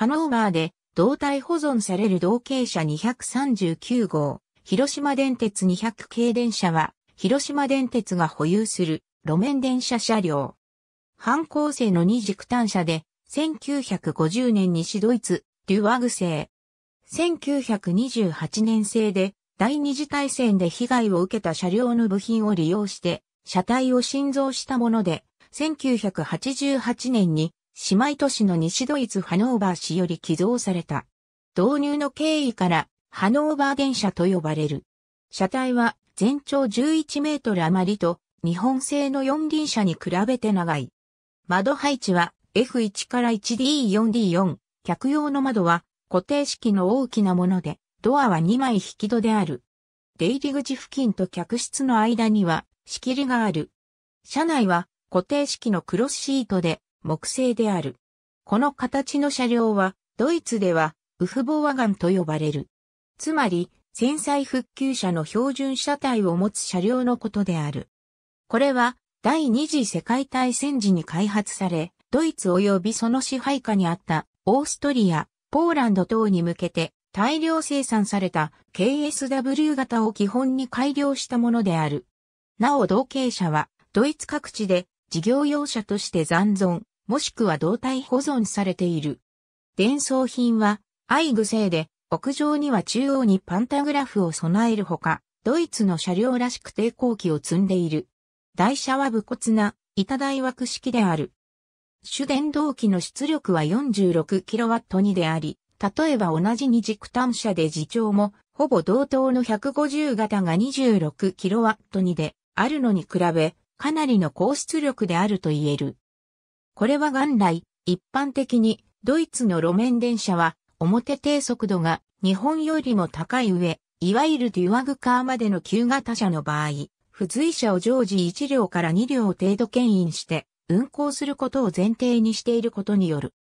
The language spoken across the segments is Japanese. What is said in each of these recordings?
ハノーバーで胴体保存される同型車239号、広島電鉄200系電車は、広島電鉄が保有する路面電車車両。半構成の二軸単車で、1950年西ドイツ、デュワグ製。1928年製で、第二次大戦で被害を受けた車両の部品を利用して、車体を新造したもので、1988年に姉妹都市の西ドイツハノーバー市より寄贈された。導入の経緯から、ハノーバー電車と呼ばれる。車体は全長11メートル余りと、日本製の四輪車に比べて長い。窓配置は F1 から 1D4D4。客用の窓は固定式の大きなもので、ドアは2枚引き戸である。出入り口付近と客室の間には仕切りがある。車内は固定式のクロスシートで木製である。この形の車両は、ドイツでは、ウフボワガンと呼ばれる。つまり、戦災復旧車の標準車体を持つ車両のことである。これは、第二次世界大戦時に開発され、ドイツ及びその支配下にあったオーストリア、ポーランド等に向けて大量生産された KSW 型を基本に改良したものである。なお同型車はドイツ各地で事業用車として残存、もしくは胴体保存されている。伝送品は、アイグ製で、屋上には中央にパンタグラフを備えるほか、ドイツの車両らしく抵抗機を積んでいる。台車は武骨な、板台枠式である。主電動機の出力は 46kW にであり、例えば同じ二軸単車で自長も、ほぼ同等の150型が 26kW にであるのに比べ、かなりの高出力であると言える。これは元来、一般的にドイツの路面電車は表低速度が日本よりも高い上、いわゆるデュワグカーまでの旧型車の場合、付随車を常時1両から2両程度牽引して運行することを前提にしていることによる。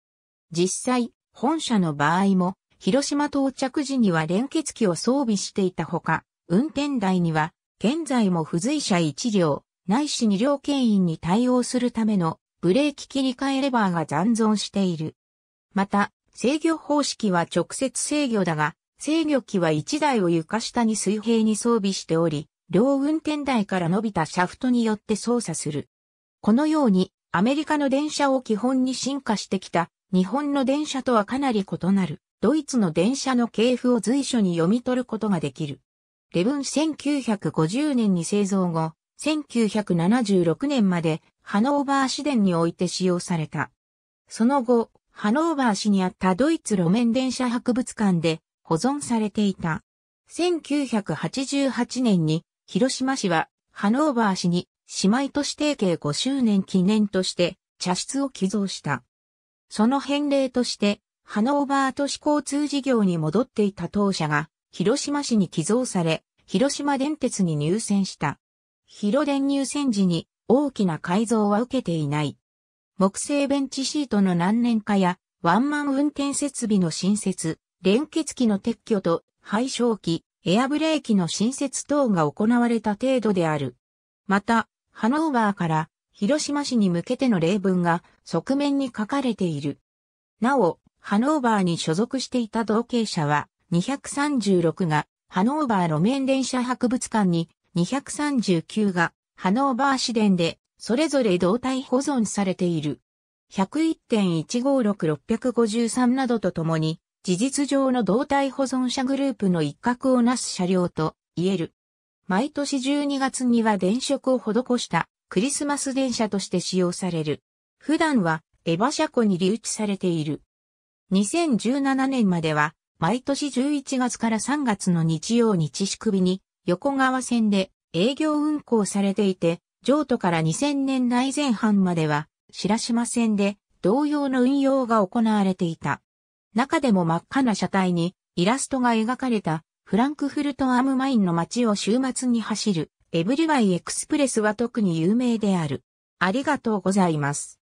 実際、本社の場合も、広島到着時には連結機を装備していたほか、運転台には、現在も付随車1両、ないし2両牽引に対応するためのブレーキ切り替えレバーが残存している。また、制御方式は直接制御だが、制御機は1台を床下に水平に装備しており、両運転台から伸びたシャフトによって操作する。このように、アメリカの電車を基本に進化してきた、日本の電車とはかなり異なる、ドイツの電車の系譜を随所に読み取ることができる。レブン1950年に製造後、1976年までハノーバー市電において使用された。その後、ハノーバー市にあったドイツ路面電車博物館で保存されていた。1988年に広島市はハノーバー市に姉妹都市提携5周年記念として茶室を寄贈した。その返礼としてハノーバー都市交通事業に戻っていた当社が広島市に寄贈され、広島電鉄に入線した。広電入線時に大きな改造は受けていない。木製ベンチシートの難燃化やワンマン運転設備の新設、連結機の撤去と廃焼機、エアブレーキの新設等が行われた程度である。また、ハノーバーから広島市に向けての例文が側面に書かれている。なお、ハノーバーに所属していた同系者は236がハノーバー路面電車博物館に239がハノーバー市電でそれぞれ胴体保存されている。101.156653などとともに事実上の胴体保存者グループの一角をなす車両と言える。毎年12月には電飾を施したクリスマス電車として使用される。普段はエヴァ車庫に留置されている。2017年までは毎年11月から3月の日曜日仕組みに横川線で営業運行されていて、上都から2000年代前半までは、白島線で同様の運用が行われていた。中でも真っ赤な車体にイラストが描かれたフランクフルトアムマインの街を週末に走るエブリワイエクスプレスは特に有名である。ありがとうございます。